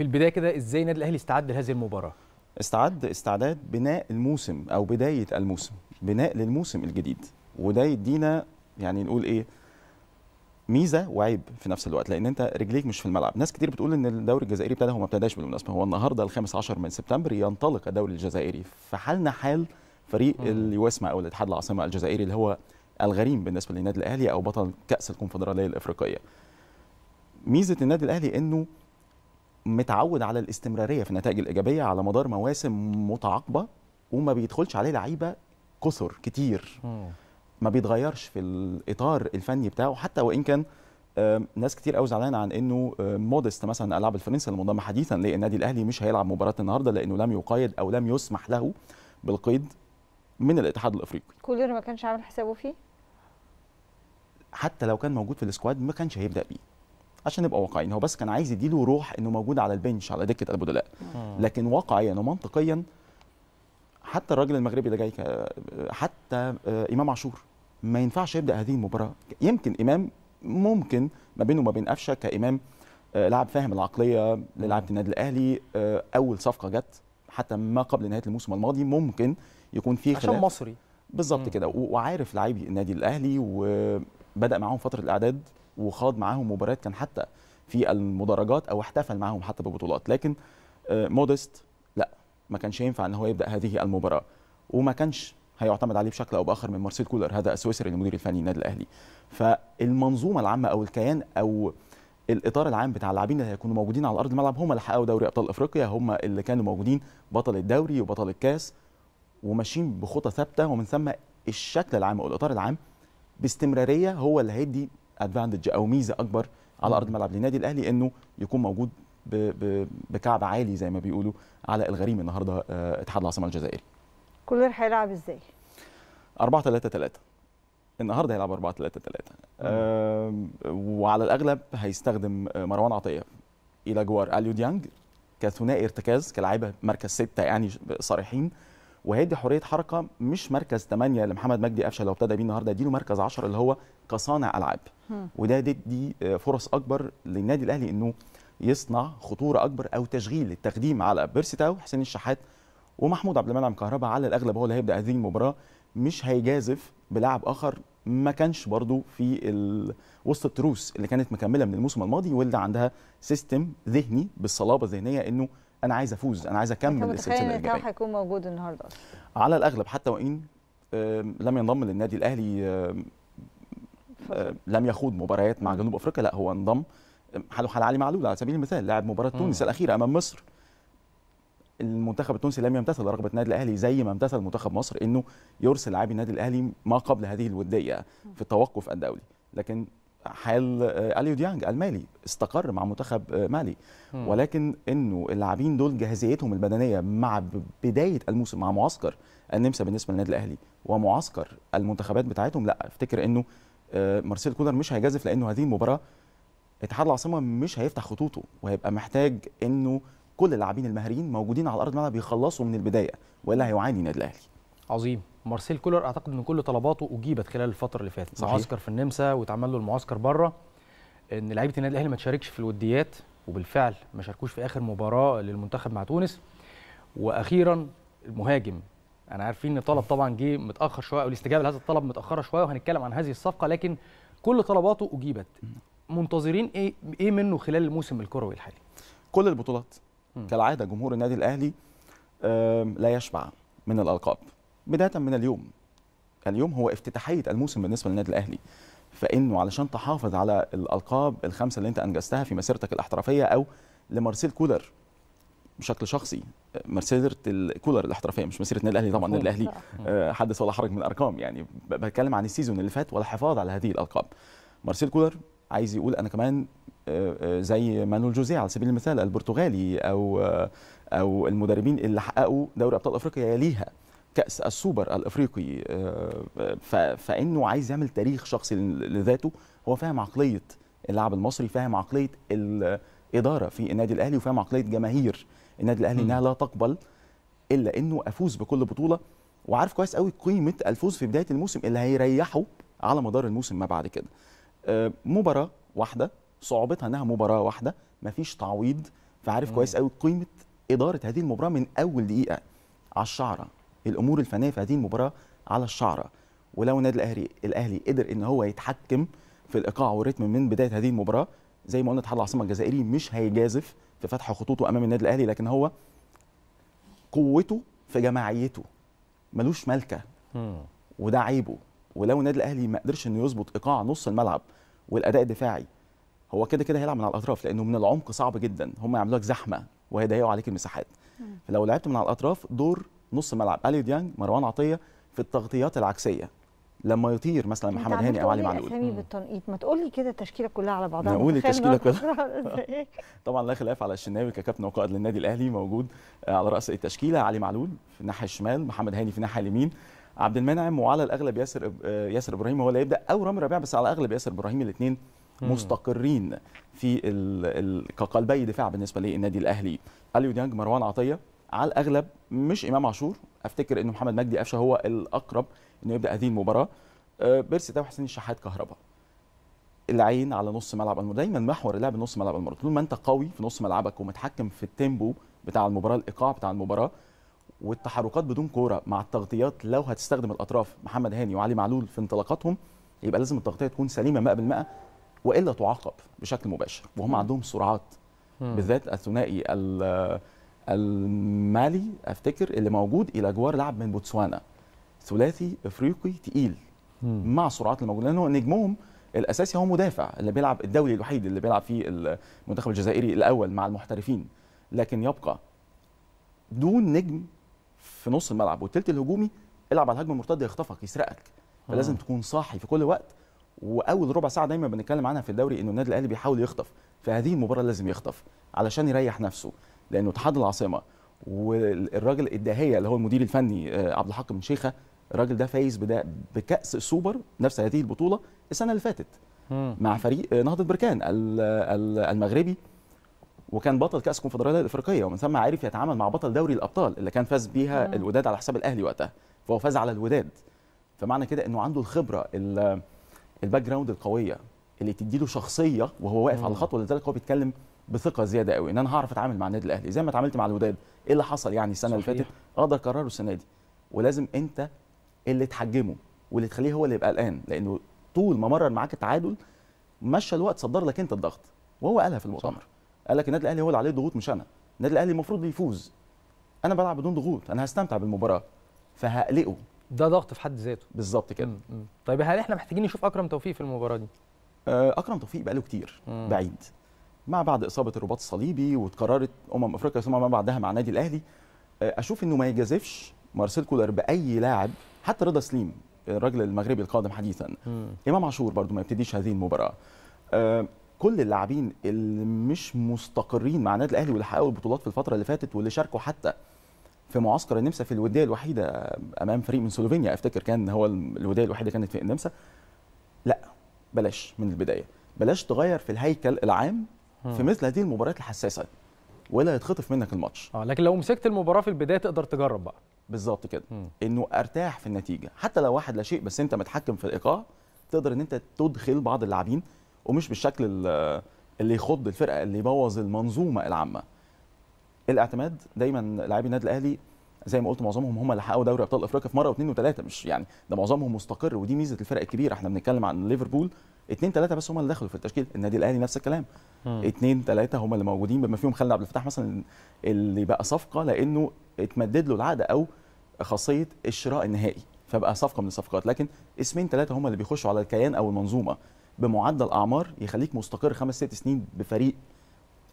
في البدايه كده ازاي النادي الاهلي استعد لهذه المباراه استعد استعداد بناء الموسم او بدايه الموسم بناء للموسم الجديد وده يدينا يعني نقول ايه ميزه وعيب في نفس الوقت لان انت رجليك مش في الملعب ناس كتير بتقول ان الدوري الجزائري ابتدى هو ما ابتداش بالمناسبه هو النهارده ال 15 من سبتمبر ينطلق الدوري الجزائري فحالنا حال فريق اليوسما او الاتحاد العاصمه الجزائري اللي هو الغريم بالنسبه للنادي الاهلي او بطل كاس الكونفدراليه الافريقيه ميزه النادي الاهلي انه متعود على الاستمراريه في النتائج الايجابيه على مدار مواسم متعاقبه وما بيدخلش عليه لعيبه كثر كتير ما بيتغيرش في الاطار الفني بتاعه حتى وان كان ناس كتير قوي زعلانه عن انه مودست مثلا اللاعب الفرنسي المنضم حديثا للنادي الاهلي مش هيلعب مباراه النهارده لانه لم يقيد او لم يسمح له بالقيد من الاتحاد الافريقي كولر ما كانش عامل حسابه فيه حتى لو كان موجود في السكواد ما كانش هيبدا بيه عشان نبقى واقعيين هو بس كان عايز يديله روح انه موجود على البنش على دكه البدلاء لكن واقعيا ومنطقيا حتى الراجل المغربي ده جاي حتى آه، امام عاشور ما ينفعش يبدا هذه المباراه يمكن امام ممكن ما بينه وما بين قفشه كامام آه، لاعب فاهم العقليه للعبة النادي الاهلي آه، اول صفقه جت حتى ما قبل نهايه الموسم الماضي ممكن يكون في خلاف عشان مصري بالظبط كده وعارف لاعبي النادي الاهلي وبدا معاهم فتره الاعداد وخاض معاهم مباريات كان حتى في المدرجات او احتفل معاهم حتى ببطولات لكن آه، مودست لا ما كانش ينفع ان هو يبدا هذه المباراه وما كانش هيعتمد عليه بشكل او باخر من مارسيل كولر هذا السويسري المدير الفني للنادي الاهلي فالمنظومه العامه او الكيان او الاطار العام بتاع اللاعبين اللي هيكونوا موجودين على ارض الملعب هم اللي حققوا دوري ابطال افريقيا هم اللي كانوا موجودين بطل الدوري وبطل الكاس وماشيين بخطى ثابته ومن ثم الشكل العام او الاطار العام باستمراريه هو اللي هيدي ادفانتج او ميزه اكبر على ارض الملعب للنادي الاهلي انه يكون موجود بكعب عالي زي ما بيقولوا على الغريم النهارده آه، اتحاد العاصمه الجزائري كولر هيلعب ازاي 4 3 3 النهارده هيلعب 4 3 3 وعلى الاغلب هيستخدم آه، مروان عطيه الى جوار اليو ديانج كثنائي ارتكاز كلاعيبه مركز سته يعني صريحين وهي دي حريه حركه مش مركز 8 اللي محمد مجدي قفشه لو ابتدى بيه النهارده اديله مركز 10 اللي هو كصانع العاب وده دي فرص اكبر للنادي الاهلي انه يصنع خطوره اكبر او تشغيل التقديم على بيرسي تاو حسين الشحات ومحمود عبد المنعم كهربا على الاغلب هو اللي هيبدا هذه المباراه مش هيجازف بلاعب اخر ما كانش برضو في وسط التروس اللي كانت مكمله من الموسم الماضي واللي عندها سيستم ذهني بالصلابه الذهنيه انه انا عايز افوز انا عايز اكمل السلسله الجايه متخيل ان هيكون موجود النهارده اصلا على الاغلب حتى وان لم ينضم للنادي الاهلي لم يخوض مباريات مع جنوب افريقيا لا هو انضم حاله حال علي معلول على سبيل المثال لاعب مباراه تونس الاخيره امام مصر المنتخب التونسي لم يمتثل رغبه النادي الاهلي زي ما امتثل منتخب مصر انه يرسل لاعبي النادي الاهلي ما قبل هذه الوديه في التوقف الدولي لكن حال آه، اليو ديانج المالي استقر مع منتخب آه، مالي ولكن انه اللاعبين دول جاهزيتهم البدنيه مع بدايه الموسم مع معسكر النمسا بالنسبه للنادي الاهلي ومعسكر المنتخبات بتاعتهم لا افتكر انه آه، مارسيل كولر مش هيجازف لانه هذه المباراه اتحاد العاصمه مش هيفتح خطوطه وهيبقى محتاج انه كل اللاعبين المهاريين موجودين على ارض الملعب يخلصوا من البدايه والا هيعاني النادي الاهلي عظيم مارسيل كولر اعتقد ان كل طلباته اجيبت خلال الفتره اللي فاتت معسكر في النمسا واتعمل له المعسكر بره ان لعيبه النادي الاهلي ما تشاركش في الوديات وبالفعل ما شاركوش في اخر مباراه للمنتخب مع تونس واخيرا المهاجم انا عارفين ان طلب طبعا جه متاخر شويه او الاستجابه لهذا الطلب متاخره شويه وهنتكلم عن هذه الصفقه لكن كل طلباته اجيبت منتظرين ايه ايه منه خلال الموسم الكروي الحالي كل البطولات كالعاده جمهور النادي الاهلي لا يشبع من الالقاب بدايه من اليوم اليوم هو افتتاحيه الموسم بالنسبه للنادي الاهلي فانه علشان تحافظ على الالقاب الخمسه اللي انت انجزتها في مسيرتك الاحترافيه او لمارسيل كولر بشكل شخصي مسيره الكولر الاحترافيه مش مسيره النادي الاهلي طبعا النادي الاهلي آه، حدث ولا حرج من الارقام يعني بتكلم عن السيزون اللي فات والحفاظ على هذه الالقاب مارسيل كولر عايز يقول انا كمان آه، آه، زي مانويل جوزيه على سبيل المثال البرتغالي او او المدربين اللي حققوا دوري ابطال افريقيا يليها كاس السوبر الافريقي آه، فانه عايز يعمل تاريخ شخصي لذاته هو فاهم عقليه اللاعب المصري فاهم عقليه الاداره في النادي الاهلي وفاهم عقليه جماهير النادي الاهلي انها لا تقبل الا انه افوز بكل بطوله وعارف كويس قوي قيمه الفوز في بدايه الموسم اللي هيريحه على مدار الموسم ما بعد كده آه، مباراه واحده صعوبتها انها مباراه واحده مفيش تعويض فعارف كويس قوي قيمه اداره هذه المباراه من اول دقيقه على الشعره الامور الفنيه في هذه المباراه على الشعره ولو النادي الاهلي الاهلي قدر ان هو يتحكم في الايقاع والريتم من بدايه هذه المباراه زي ما قلنا اتحاد العاصمه الجزائري مش هيجازف في فتح خطوطه امام النادي الاهلي لكن هو قوته في جماعيته ملوش ملكه وده عيبه ولو النادي الاهلي ما قدرش انه يظبط ايقاع نص الملعب والاداء الدفاعي هو كده كده هيلعب من على الاطراف لانه من العمق صعب جدا هم يعملوا لك زحمه وهيضيقوا عليك المساحات فلو لعبت من على الاطراف دور نص ملعب اليو ديانج مروان عطيه في التغطيات العكسيه لما يطير مثلا محمد هاني او علي معلول اسامي بالتنقيط ما تقول لي كده التشكيله كلها على بعضها نقول التشكيله كلها طبعا لا خلاف على الشناوي ككابتن وقائد للنادي الاهلي موجود آه، على راس التشكيله علي معلول في الناحيه الشمال محمد هاني في الناحيه اليمين عبد المنعم وعلى الاغلب ياسر آه، ياسر ابراهيم هو اللي يبدا او رامي ربيع بس على الاغلب ياسر ابراهيم الاثنين مستقرين في ال... ال... كقلبي دفاع بالنسبه للنادي الاهلي اليو ديانج مروان عطيه على الاغلب مش امام عاشور افتكر ان محمد مجدي قفشه هو الاقرب انه يبدا هذه المباراه آه، بيرسي ده وحسين الشحات كهرباء العين على نص ملعب المرمى دايما محور اللعب نص ملعب المرمى طول ما انت قوي في نص ملعبك ومتحكم في التيمبو بتاع المباراه الايقاع بتاع المباراه والتحركات بدون كوره مع التغطيات لو هتستخدم الاطراف محمد هاني وعلي معلول في انطلاقاتهم يبقى لازم التغطيه تكون سليمه 100% والا تعاقب بشكل مباشر وهم عندهم سرعات بالذات الثنائي المالي افتكر اللي موجود الى جوار لاعب من بوتسوانا ثلاثي افريقي تقيل مع سرعات الموجوده لانه نجمهم الاساسي هو مدافع اللي بيلعب الدولي الوحيد اللي بيلعب فيه المنتخب الجزائري الاول مع المحترفين لكن يبقى دون نجم في نص الملعب والثلث الهجومي العب على الهجمه المرتده يخطفك يسرقك آه. فلازم تكون صاحي في كل وقت واول ربع ساعه دايما بنتكلم عنها في الدوري انه النادي الاهلي بيحاول يخطف في هذه المباراه لازم يخطف علشان يريح نفسه لانه اتحاد العاصمه والراجل الداهيه اللي هو المدير الفني آه، عبد الحق بن شيخه الراجل ده فايز بدا بكاس السوبر نفس هذه البطوله السنه اللي فاتت مع فريق آه، نهضه بركان المغربي وكان بطل كاس الكونفدراليه الافريقيه ومن ثم عرف يتعامل مع بطل دوري الابطال اللي كان فاز بيها الوداد على حساب الاهلي وقتها فهو فاز على الوداد فمعنى كده انه عنده الخبره الباك جراوند القويه اللي تديله شخصيه وهو واقف على الخطوه لذلك هو بيتكلم بثقه زياده قوي ان انا هعرف اتعامل مع النادي الاهلي زي ما اتعاملت مع الوداد ايه اللي حصل يعني السنه اللي فاتت اقدر آه، اكرره السنه دي ولازم انت اللي تحجمه واللي تخليه هو اللي يبقى قلقان لانه طول ما مرر معاك التعادل مشى الوقت صدر لك انت الضغط وهو قالها في المؤتمر قال لك النادي الاهلي هو اللي عليه ضغوط مش انا النادي الاهلي المفروض يفوز انا بلعب بدون ضغوط انا هستمتع بالمباراه فهقلقه ده ضغط في حد ذاته بالظبط كده طيب هل احنا محتاجين نشوف اكرم توفيق في المباراه دي آه، اكرم توفيق بقاله كتير مم. بعيد ما بعد اصابه الرباط الصليبي واتكررت امم افريقيا ثم ما بعدها مع النادي الاهلي آه، اشوف انه ما يجازفش مارسيل كولر باي لاعب حتى رضا سليم آه، الراجل المغربي القادم حديثا م. امام عاشور برضو ما يبتديش هذه المباراه آه، كل اللاعبين اللي مش مستقرين مع النادي الاهلي واللي حققوا البطولات في الفتره اللي فاتت واللي شاركوا حتى في معسكر النمسا في الوديه الوحيده امام فريق من سلوفينيا افتكر كان هو الوديه الوحيده كانت في النمسا لا بلاش من البدايه بلاش تغير في الهيكل العام في مثل هذه المباريات الحساسه ولا يتخطف منك الماتش اه لكن لو مسكت المباراه في البدايه تقدر تجرب بقى بالظبط كده م. انه ارتاح في النتيجه حتى لو واحد لا شيء بس انت متحكم في الايقاع تقدر ان انت تدخل بعض اللاعبين ومش بالشكل اللي يخض الفرقه اللي يبوظ المنظومه العامه الاعتماد دايما لاعبي النادي الاهلي زي ما قلت معظمهم هم اللي حققوا دوري ابطال افريقيا في مره واثنين وثلاثه مش يعني ده معظمهم مستقر ودي ميزه الفرق الكبيره احنا بنتكلم عن ليفربول اثنين ثلاثه بس هم اللي دخلوا في التشكيل النادي الاهلي نفس الكلام اثنين ثلاثه هم اللي موجودين بما فيهم خالد عبد الفتاح مثلا اللي بقى صفقه لانه اتمدد له العقد او خاصيه الشراء النهائي فبقى صفقه من الصفقات لكن اسمين ثلاثه هم اللي بيخشوا على الكيان او المنظومه بمعدل اعمار يخليك مستقر خمس ست سنين بفريق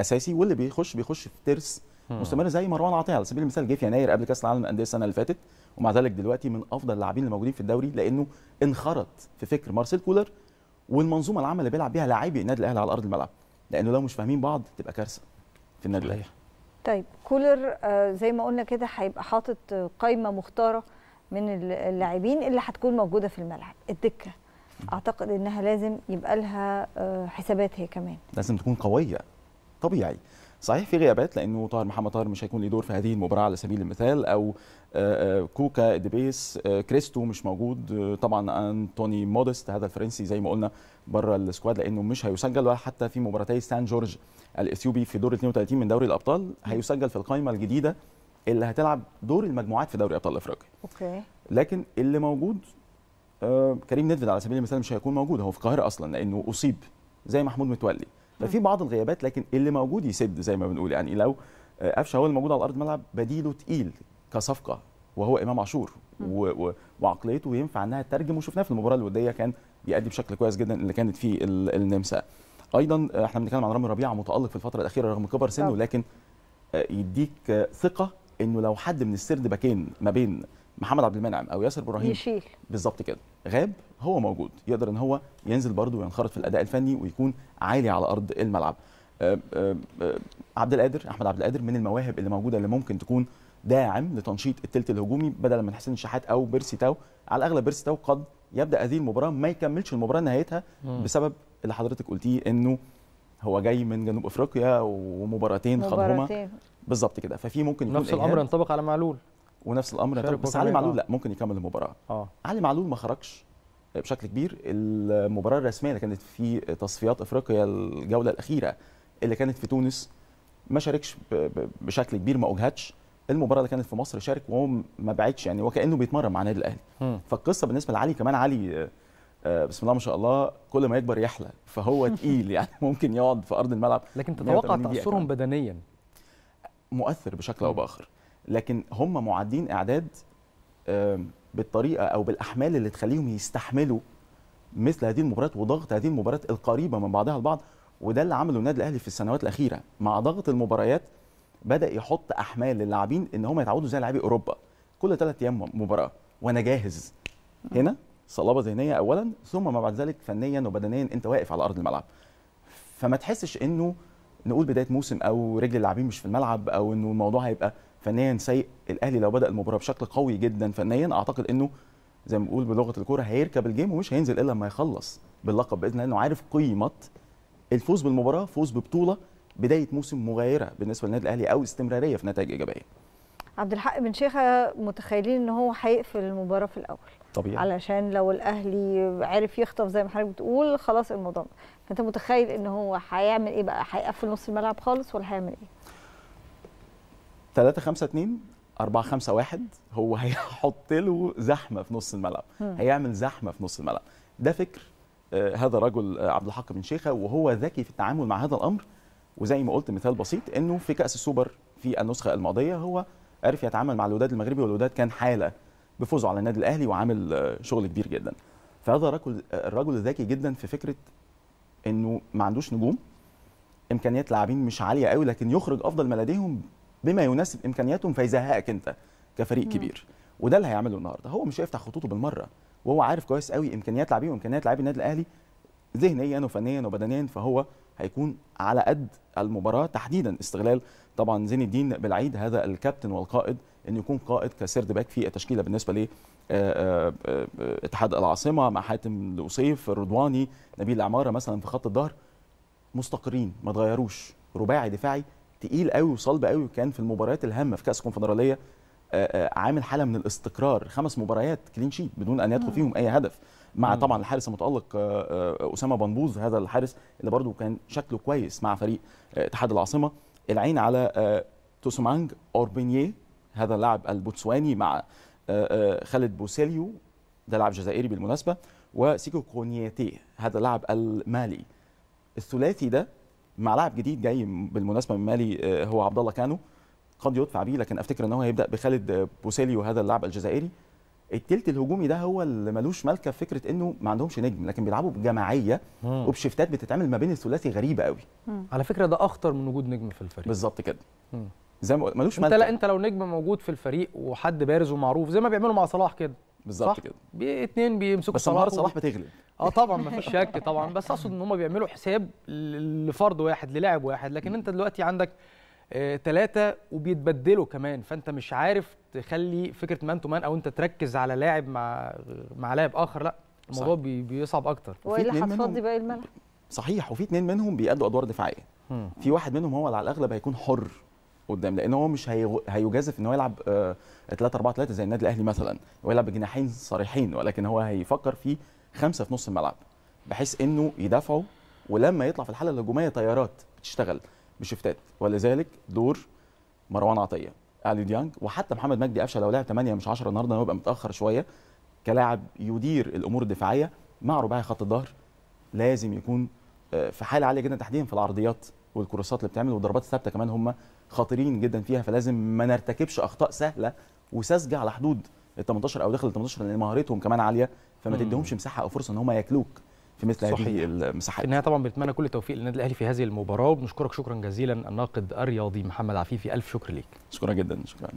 اساسي واللي بيخش بيخش في ترس مستمر زي مروان عطيه على سبيل المثال جه في يناير قبل كاس العالم للانديه السنه اللي فاتت ومع ذلك دلوقتي من افضل اللاعبين الموجودين في الدوري لانه انخرط في فكر مارسيل كولر والمنظومه العامه اللي بيلعب بيها لاعبي النادي الاهلي على ارض الملعب لانه لو مش فاهمين بعض تبقى كارثه في النادي الاهلي طيب كولر آه، زي ما قلنا كده هيبقى حاطط آه، قائمه مختاره من اللاعبين اللي هتكون موجوده في الملعب الدكه اعتقد انها لازم يبقى لها آه، حسابات هي كمان لازم تكون قويه طبيعي صحيح في غيابات لانه طاهر محمد طاهر مش هيكون له دور في هذه المباراه على سبيل المثال او آه، آه، كوكا ديبيس آه، كريستو مش موجود طبعا انتوني مودست هذا الفرنسي زي ما قلنا بره السكواد لانه مش هيسجل ولا حتى في مباراتي سان جورج الاثيوبي في دور 32 من دوري الابطال هيسجل في القائمه الجديده اللي هتلعب دور المجموعات في دوري ابطال افريقيا اوكي لكن اللي موجود كريم ندفد على سبيل المثال مش هيكون موجود هو في القاهره اصلا لانه اصيب زي محمود متولي ففي بعض الغيابات لكن اللي موجود يسد زي ما بنقول يعني لو آه، قفشه هو الموجود على ارض الملعب بديله تقيل كصفقه وهو امام عاشور وعقليته ينفع انها تترجم وشفناه في المباراه الوديه كان بيأدي بشكل كويس جدا اللي كانت في النمسا ايضا آه، احنا بنتكلم عن رامي ربيعه متالق في الفتره الاخيره رغم كبر سنه لكن آه، يديك ثقه انه لو حد من السرد باكين ما بين محمد عبد المنعم او ياسر ابراهيم يشيل بالظبط كده غاب هو موجود يقدر ان هو ينزل برده وينخرط في الاداء الفني ويكون عالي على ارض الملعب آه، آه، آه، عبد القادر احمد عبد القادر من المواهب اللي موجوده اللي ممكن تكون داعم لتنشيط الثلث الهجومي بدلا من حسين الشحات او بيرسي تاو على الاغلب بيرسي تاو قد يبدا هذه المباراه ما يكملش المباراه نهايتها بسبب اللي حضرتك قلتيه انه هو جاي من جنوب افريقيا ومباراتين خدهما بالظبط كده ففي ممكن يكون نفس الامر ينطبق على معلول ونفس الامر بس, بس علي يعني، معلول آه. لا ممكن يكمل المباراه آه. علي معلول ما خرجش بشكل كبير المباراه الرسميه اللي كانت في تصفيات افريقيا الجوله الاخيره اللي كانت في تونس ما شاركش بشكل كبير ما اجهدش المباراه اللي كانت في مصر شارك وهو ما بعدش يعني وكانه بيتمرن مع النادي الاهلي فالقصه بالنسبه لعلي كمان علي آه، آه، بسم الله ما شاء الله كل ما يكبر يحلى فهو تقيل يعني ممكن يقعد في ارض الملعب لكن تتوقع تاثرهم بدنيا مؤثر بشكل او باخر لكن هم معدين اعداد بالطريقه او بالاحمال اللي تخليهم يستحملوا مثل هذه المباريات وضغط هذه المباريات القريبه من بعضها البعض وده اللي عمله النادي الاهلي في السنوات الاخيره مع ضغط المباريات بدا يحط احمال للاعبين ان هم يتعودوا زي لاعبي اوروبا كل ثلاث ايام مباراه وانا جاهز هنا صلابه ذهنيه اولا ثم ما بعد ذلك فنيا وبدنيا انت واقف على ارض الملعب فما تحسش انه نقول بدايه موسم او رجل اللاعبين مش في الملعب او انه الموضوع هيبقى فنيا سيء الاهلي لو بدا المباراه بشكل قوي جدا فنيا اعتقد انه زي ما بنقول بلغه الكوره هيركب الجيم ومش هينزل الا لما يخلص باللقب باذن الله لانه عارف قيمه الفوز بالمباراه فوز ببطوله بدايه موسم مغايره بالنسبه للنادي الاهلي او استمراريه في نتائج ايجابيه عبد الحق بن شيخه متخيلين ان هو هيقفل المباراه في الاول طبيعي علشان لو الاهلي عرف يخطف زي ما حضرتك بتقول خلاص الموضوع فانت متخيل ان هو هيعمل ايه بقى هيقفل نص الملعب خالص ولا هيعمل ايه 3 5 2 4 5 1 هو هيحط له زحمه في نص الملعب هيعمل زحمه في نص الملعب ده فكر آه، هذا الرجل آه، عبد الحق بن شيخه وهو ذكي في التعامل مع هذا الامر وزي ما قلت مثال بسيط انه في كاس السوبر في النسخه الماضيه هو عرف يتعامل مع الوداد المغربي والوداد كان حاله بفوزه على النادي الاهلي وعامل آه، شغل كبير جدا فهذا رجل الرجل ذكي جدا في فكره انه ما عندوش نجوم امكانيات لاعبين مش عاليه قوي لكن يخرج افضل ما لديهم بما يناسب امكانياتهم فيزهقك انت كفريق مم. كبير وده اللي هيعمله النهارده هو مش هيفتح خطوطه بالمره وهو عارف كويس قوي امكانيات لاعبيه وامكانيات لاعبي النادي الاهلي ذهنيا وفنيا وبدنيا فهو هيكون على قد المباراه تحديدا استغلال طبعا زين الدين بالعيد هذا الكابتن والقائد انه يكون قائد كسرد باك في التشكيله بالنسبه ل آه، آه، آه، اتحاد العاصمه مع حاتم لوصيف الرضواني نبيل العماره مثلا في خط الظهر مستقرين ما تغيروش رباعي دفاعي تقيل قوي وصلب قوي وكان في المباريات الهامه في كاس الكونفدراليه آه، آه، عامل حاله من الاستقرار خمس مباريات كلين شيت بدون ان يدخل فيهم اي هدف مع طبعا الحارس المتالق آه، اسامه بنبوز هذا الحارس اللي برده كان شكله كويس مع فريق اتحاد العاصمه العين على توسومانج اوربينيه هذا اللاعب البوتسواني مع خالد بوسيليو ده لاعب جزائري بالمناسبه وسيكو كونياتي هذا اللاعب المالي الثلاثي ده مع لاعب جديد جاي بالمناسبه من مالي آه، هو عبد الله كانو قد يدفع بيه لكن افتكر ان هو هيبدا بخالد آه، بوسيليو هذا اللاعب الجزائري التلت الهجومي ده هو اللي ملوش مالكه في فكره انه ما عندهمش نجم لكن بيلعبوا بجماعيه وبشفتات بتتعمل ما بين الثلاثي غريبه قوي مم. على فكره ده اخطر من وجود نجم في الفريق بالظبط كده زي ما ملوش مالكه لا انت لو نجم موجود في الفريق وحد بارز ومعروف زي ما بيعملوا مع صلاح كده بالظبط كده اثنين بيمسكوا بس مهاره صلاح بتغلب اه طبعا ما فيش شك طبعا بس اقصد ان هم بيعملوا حساب لفرد واحد للاعب واحد لكن انت دلوقتي عندك ثلاثة آه، وبيتبدلوا كمان فانت مش عارف تخلي فكره مان تو مان او انت تركز على لاعب مع مع لاعب اخر لا الموضوع بي بيصعب اكتر اللي هتفضي باقي الملعب صحيح وفي اثنين منهم بيأدوا ادوار دفاعيه في واحد منهم هو على الاغلب هيكون حر قدام لان هو مش هيجازف ان هو يلعب 3 4 3 زي النادي الاهلي مثلا ويلعب بجناحين صريحين ولكن هو هيفكر في خمسه في نص الملعب بحيث انه يدافعوا ولما يطلع في الحاله الهجوميه طيارات بتشتغل بشفتات ولذلك دور مروان عطيه علي ديانج وحتى محمد مجدي قفشه لو لعب 8 مش 10 النهارده هيبقى متاخر شويه كلاعب يدير الامور الدفاعيه مع رباعي خط الظهر لازم يكون آه، في حاله عاليه جدا تحديدا في العرضيات والكروسات اللي بتعمل والضربات الثابته كمان هم خطيرين جدا فيها فلازم ما نرتكبش اخطاء سهله وساذجه على حدود ال 18 او داخل ال 18 لان مهارتهم كمان عاليه فما تديهمش مساحه او فرصه ان هم ياكلوك في مثل هذه المساحات. في النهايه طبعا بنتمنى كل التوفيق للنادي الاهلي في هذه المباراه وبنشكرك شكرا جزيلا الناقد الرياضي محمد عفيفي الف شكر ليك. شكرا جدا شكرا.